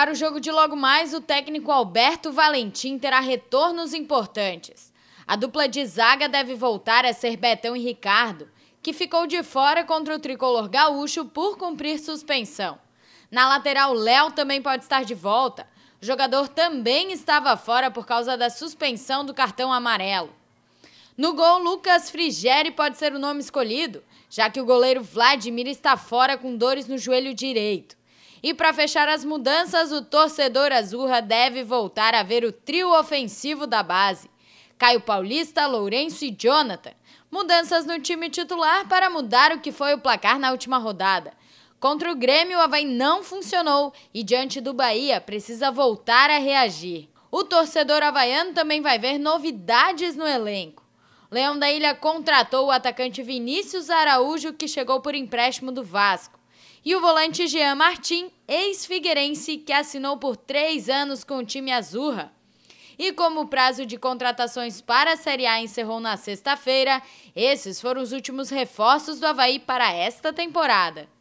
Para o jogo de logo mais, o técnico Alberto Valentim terá retornos importantes. A dupla de zaga deve voltar a ser Betão e Ricardo, que ficou de fora contra o tricolor gaúcho por cumprir suspensão. Na lateral, Léo também pode estar de volta. O jogador também estava fora por causa da suspensão do cartão amarelo. No gol, Lucas Frigeri pode ser o nome escolhido, já que o goleiro Vladimir está fora com dores no joelho direito. E para fechar as mudanças, o torcedor azurra deve voltar a ver o trio ofensivo da base. Caio Paulista, Lourenço e Jonathan. Mudanças no time titular para mudar o que foi o placar na última rodada. Contra o Grêmio, o Havaí não funcionou e, diante do Bahia, precisa voltar a reagir. O torcedor havaiano também vai ver novidades no elenco. Leão da Ilha contratou o atacante Vinícius Araújo, que chegou por empréstimo do Vasco. E o volante Jean Martin, ex-figueirense, que assinou por três anos com o time azurra. E como o prazo de contratações para a Série A encerrou na sexta-feira, esses foram os últimos reforços do Havaí para esta temporada.